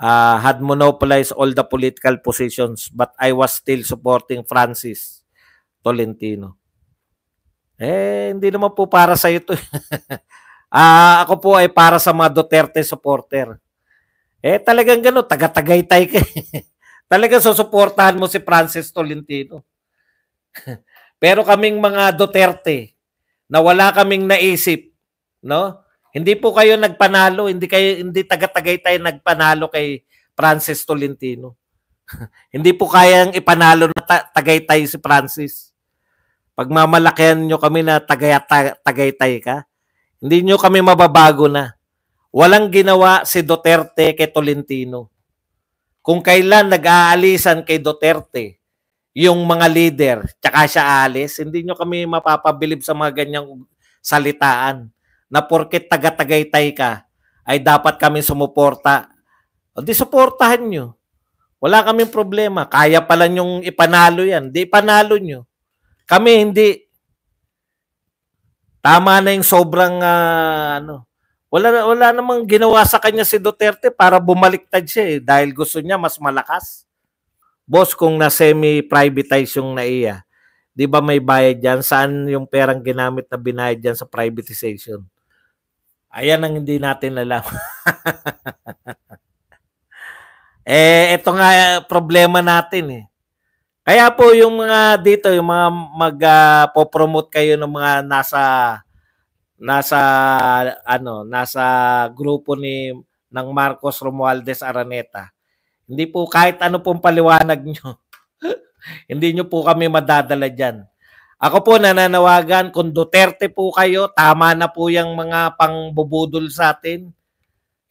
uh, had monopolized all the political positions but I was still supporting Francis Tolentino. Eh, hindi naman po para sa ito. uh, ako po ay para sa mga Duterte supporter. Eh, talagang gano'n, taga-tagaytay ka. Eh. talagang susuportahan mo si Francis Tolentino. Pero kaming mga Duterte, na wala kaming naisip, no? Hindi po kayo nagpanalo, hindi kayo hindi taga-tagay tayo nagpanalo kay Francis Tolentino. hindi po kayang ipanalo na ta- tayo si Francis. Pagmamalakihan nyo kami na tagay, ta- tagaytay ka, hindi nyo kami mababago na. Walang ginawa si Duterte kay Tolentino. Kung kailan nag-aalisan kay Duterte yung mga leader, tsaka siya alis, hindi nyo kami mapapabilib sa mga ganyang salitaan na porket taga-tagaytay ka, ay dapat kami sumuporta. O di suportahan nyo. Wala kaming problema. Kaya pala nyong ipanalo yan. Di ipanalo nyo. Kami hindi. Tama na yung sobrang uh, ano. Wala, wala namang ginawa sa kanya si Duterte para bumaliktad siya eh, dahil gusto niya mas malakas. Boss, kung na semi-privatize yung NAIA, di ba may bayad dyan? Saan yung perang ginamit na binayad dyan sa privatization? Ayan ang hindi natin alam. eh, ito nga eh, problema natin eh. Kaya po yung mga dito, yung mga mag-promote ah, uh, kayo ng mga nasa nasa ano, nasa grupo ni ng Marcos Romualdez Araneta. Hindi po kahit ano pong paliwanag nyo. hindi nyo po kami madadala diyan. Ako po nananawagan, kung Duterte po kayo, tama na po yung mga pangbubudol sa atin.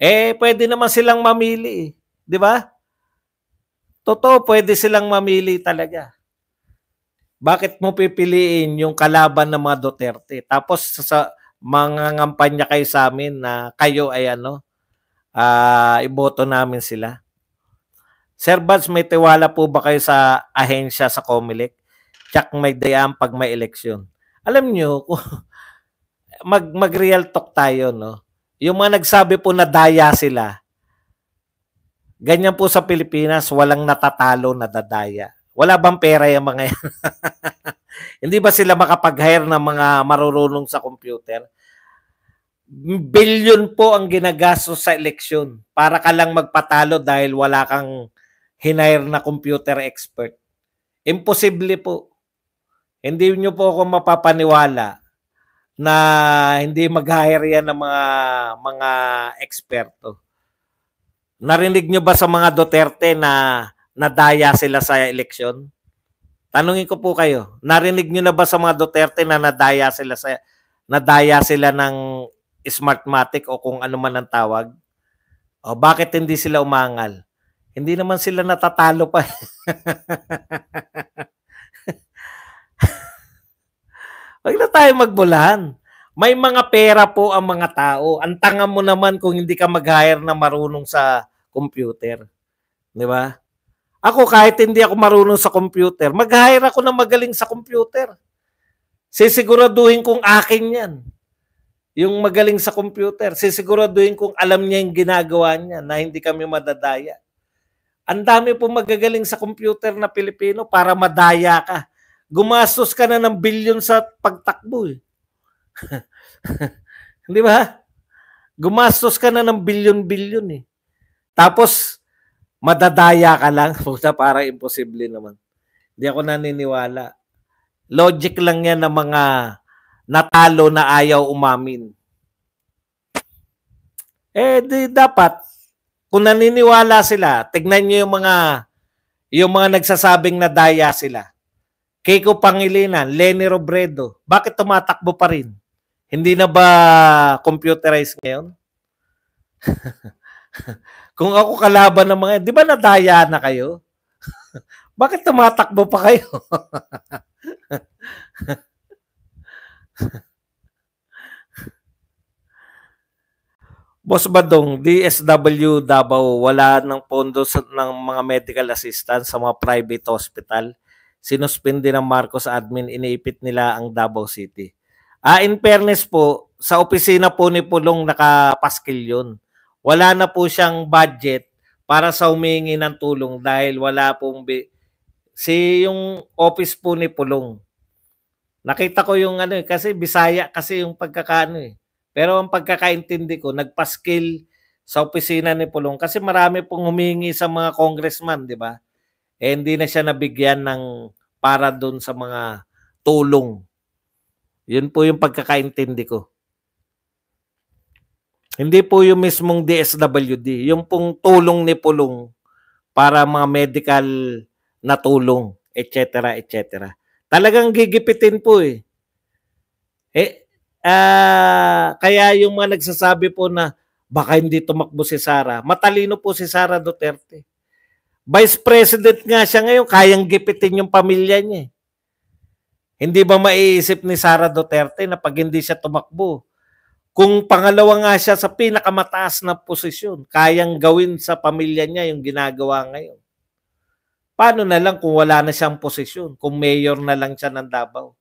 Eh, pwede naman silang mamili. Di ba? Totoo, pwede silang mamili talaga. Bakit mo pipiliin yung kalaban ng mga Duterte? Tapos sa mga ngampanya kayo sa amin na kayo ay ano, uh, iboto namin sila. Sir Bads, may tiwala po ba kayo sa ahensya sa Comelec? tsak may dayam pag may eleksyon. Alam nyo, mag, mag-real talk tayo, no? Yung mga nagsabi po na daya sila, ganyan po sa Pilipinas, walang natatalo na dadaya. Wala bang pera yung mga yan? Hindi ba sila makapag-hire ng mga marurunong sa computer? Bilyon po ang ginagastos sa eleksyon para ka lang magpatalo dahil wala kang hinire na computer expert. Imposible po. Hindi nyo po ako mapapaniwala na hindi mag-hire yan ng mga, mga eksperto. Narinig nyo ba sa mga Duterte na nadaya sila sa eleksyon? Tanungin ko po kayo, narinig nyo na ba sa mga Duterte na nadaya sila sa nadaya sila ng Smartmatic o kung ano man ang tawag? O bakit hindi sila umangal? Hindi naman sila natatalo pa. Huwag na tayo magbulan. May mga pera po ang mga tao. Ang tanga mo naman kung hindi ka mag-hire na marunong sa computer. Di ba? Ako kahit hindi ako marunong sa computer, mag-hire ako na magaling sa computer. Sisiguraduhin kong akin yan. Yung magaling sa computer, sisiguraduhin kong alam niya yung ginagawa niya na hindi kami madadaya. Ang dami po magagaling sa computer na Pilipino para madaya ka gumastos ka na ng bilyon sa pagtakbo eh. Di ba? Gumastos ka na ng bilyon-bilyon eh. Tapos, madadaya ka lang. Puta, parang imposible naman. Hindi ako naniniwala. Logic lang yan ng mga natalo na ayaw umamin. Eh, di dapat, kung naniniwala sila, tignan nyo yung mga, yung mga nagsasabing nadaya sila. Keiko Pangilinan, Lenny Robredo, bakit tumatakbo pa rin? Hindi na ba computerized ngayon? Kung ako kalaban ng mga, di ba nadaya na kayo? bakit tumatakbo pa kayo? Boss Badong, DSW Davao, wala ng pondo sa, ng mga medical assistance sa mga private hospital sinuspindi ng Marcos admin, iniipit nila ang Davao City. Ah, in fairness po, sa opisina po ni Pulong nakapaskil yun. Wala na po siyang budget para sa humingi ng tulong dahil wala pong bi- si yung office po ni Pulong. Nakita ko yung ano eh, kasi Bisaya kasi yung pagkakaano eh. Pero ang pagkakaintindi ko, nagpaskil sa opisina ni Pulong kasi marami pong humingi sa mga congressman, di ba? eh hindi na siya nabigyan ng para doon sa mga tulong. Yun po yung pagkakaintindi ko. Hindi po yung mismong DSWD, yung pong tulong ni Pulong para mga medical na tulong, etc., etc. Talagang gigipitin po eh. Eh, uh, kaya yung mga nagsasabi po na baka hindi tumakbo si Sara, matalino po si Sara Duterte. Vice President nga siya ngayon, kayang gipitin yung pamilya niya. Eh. Hindi ba maiisip ni Sara Duterte na pag hindi siya tumakbo, kung pangalawa nga siya sa pinakamataas na posisyon, kayang gawin sa pamilya niya yung ginagawa ngayon. Paano na lang kung wala na siyang posisyon, kung mayor na lang siya ng Davao?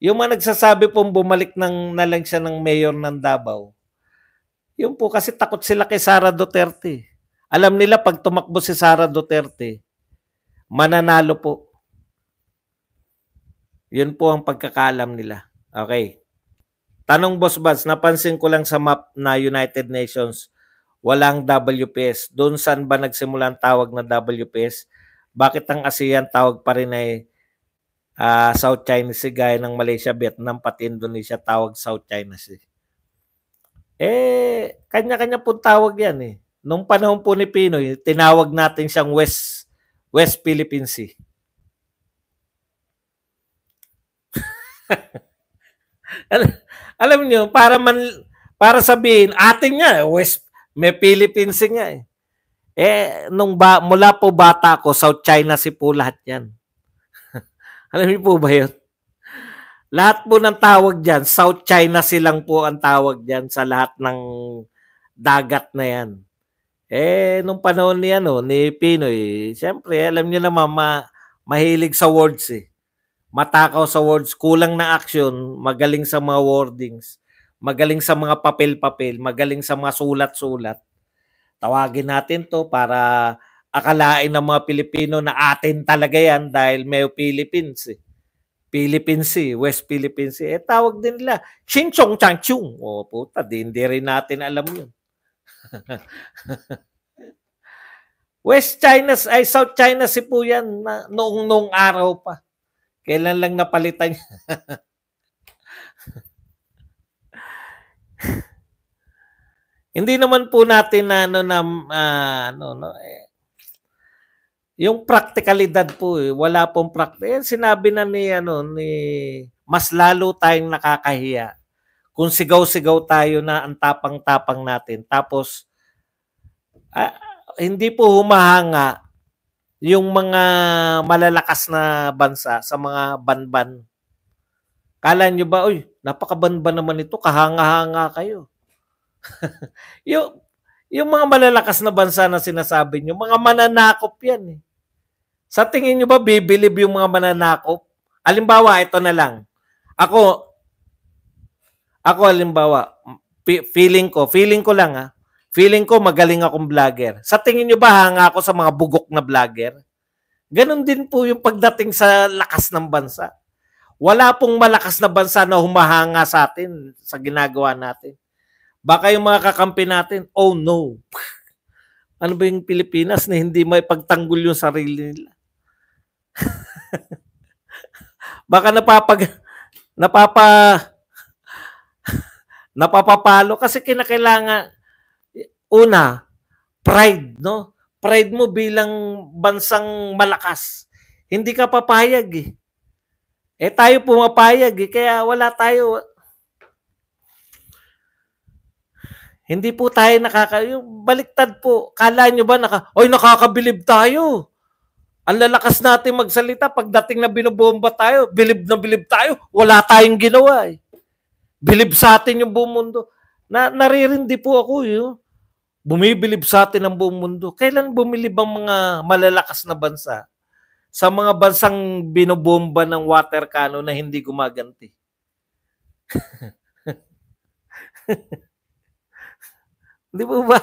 Yung mga nagsasabi pong bumalik ng, na lang siya ng mayor ng Davao, yun po kasi takot sila kay Sara Duterte. Alam nila pag tumakbo si Sara Duterte, mananalo po. Yun po ang pagkakalam nila. Okay. Tanong Boss Bats, napansin ko lang sa map na United Nations, walang WPS. Doon saan ba nagsimula ang tawag na WPS? Bakit ang ASEAN tawag pa rin ay uh, South China Sea gaya ng Malaysia, Vietnam, pati Indonesia tawag South China Sea? Eh, kanya-kanya po tawag yan eh. Nung panahon po ni Pinoy, tinawag natin siyang West West Philippine Sea. alam, alam niyo, para man para sabihin, atin nga, West may Philippine Sea nga eh. Eh, nung ba, mula po bata ko, South China Sea po lahat yan. alam niyo po ba yun? Lahat po ng tawag diyan, South China silang po ang tawag diyan sa lahat ng dagat na yan. Eh, nung panahon ni, ano, ni Pinoy, siyempre, alam niyo naman, ma mahilig sa words eh. Matakaw sa words, kulang na action, magaling sa mga wordings, magaling sa mga papel-papel, magaling sa mga sulat-sulat. Tawagin natin to para akalain ng mga Pilipino na atin talaga yan dahil may Philippines eh. Philippines eh, West Philippines Sea. Eh, tawag din nila, Chinchong Changchung. O, oh, puta, di, hindi rin natin alam yun. West China, ay South China si po yan na, noong noong araw pa. Kailan lang napalitan Hindi naman po natin na ano na uh, ano no eh, yung practicalidad po eh, wala pong practical. Eh, sinabi na ni ano ni mas lalo tayong nakakahiya kung sigaw-sigaw tayo na ang tapang-tapang natin, tapos uh, hindi po humahanga yung mga malalakas na bansa sa mga banban. Kala nyo ba, uy, napakabanban naman ito, kahanga-hanga kayo. yung, yung mga malalakas na bansa na sinasabi nyo, mga mananakop yan eh. Sa tingin nyo ba, bibilib yung mga mananakop? Alimbawa, ito na lang. Ako, ako halimbawa, feeling ko, feeling ko lang ha, ah, feeling ko magaling akong vlogger. Sa tingin nyo ba hanga ako sa mga bugok na vlogger? Ganon din po yung pagdating sa lakas ng bansa. Wala pong malakas na bansa na humahanga sa atin sa ginagawa natin. Baka yung mga kakampi natin, oh no. ano ba yung Pilipinas na hindi may pagtanggol yung sarili nila? Baka napapag napapa napapapalo kasi kinakailangan una pride no pride mo bilang bansang malakas hindi ka papayag eh eh tayo pumapayag eh kaya wala tayo hindi po tayo nakaka yung baliktad po kala nyo ba naka oy nakakabilib tayo ang lalakas natin magsalita pagdating na binobomba tayo bilib na bilib tayo wala tayong ginawa eh. Bilib sa atin yung buong mundo. Na, naririndi po ako yun. Bumibilib sa atin ang buong mundo. Kailan bumilib ang mga malalakas na bansa sa mga bansang binobomba ng water cannon na hindi gumaganti? Di ba ba?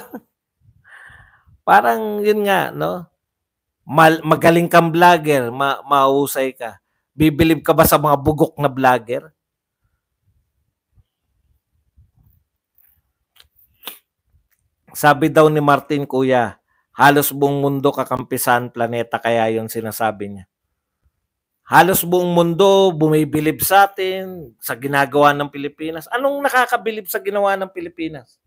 Parang yun nga, no? Mal- magaling kang vlogger, ma- mahusay ka. Bibilib ka ba sa mga bugok na vlogger? Sabi daw ni Martin Kuya, halos buong mundo kakampisan planeta kaya yon sinasabi niya. Halos buong mundo bumibilib sa atin sa ginagawa ng Pilipinas. Anong nakakabilib sa ginawa ng Pilipinas?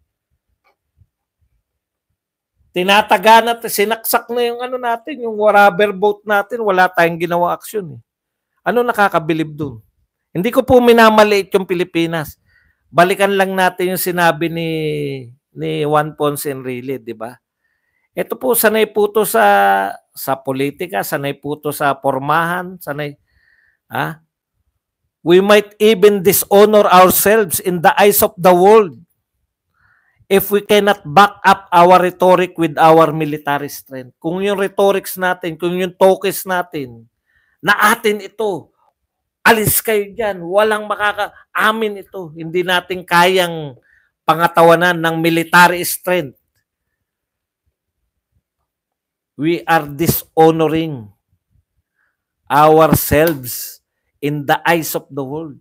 Tinataga natin, sinaksak na yung ano natin, yung rubber boat natin, wala tayong ginawa aksyon. Eh. Ano nakakabilib dun? Hindi ko po minamaliit yung Pilipinas. Balikan lang natin yung sinabi ni ni Juan Ponce Enrile, di ba? Ito po, sanay po to sa, sa politika, sanay po to sa pormahan, sanay, ha? We might even dishonor ourselves in the eyes of the world if we cannot back up our rhetoric with our military strength. Kung yung rhetorics natin, kung yung tokens natin, na atin ito, alis kayo dyan, walang makakaamin ito, hindi natin kayang pangatawanan ng military strength. We are dishonoring ourselves in the eyes of the world.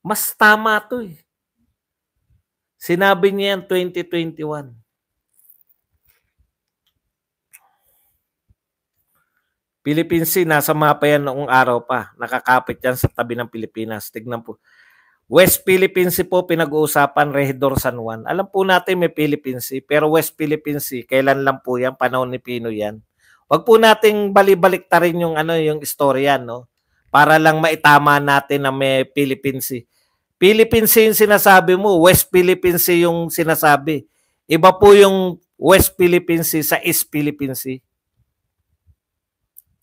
Mas tama to eh. Sinabi niya yan 2021. Philippine Sea, nasa mapa yan noong araw pa. Nakakapit yan sa tabi ng Pilipinas. Tignan po. West Philippine Sea po pinag-uusapan Regidor San Juan. Alam po natin may Philippine Sea, pero West Philippine Sea, kailan lang po yan, panahon ni Pino yan. Wag po nating balibalik ta yung, ano, yung istorya, no? Para lang maitama natin na may Philippine Sea. Philippine Sea yung sinasabi mo, West Philippine Sea yung sinasabi. Iba po yung West Philippine Sea sa East Philippine Sea.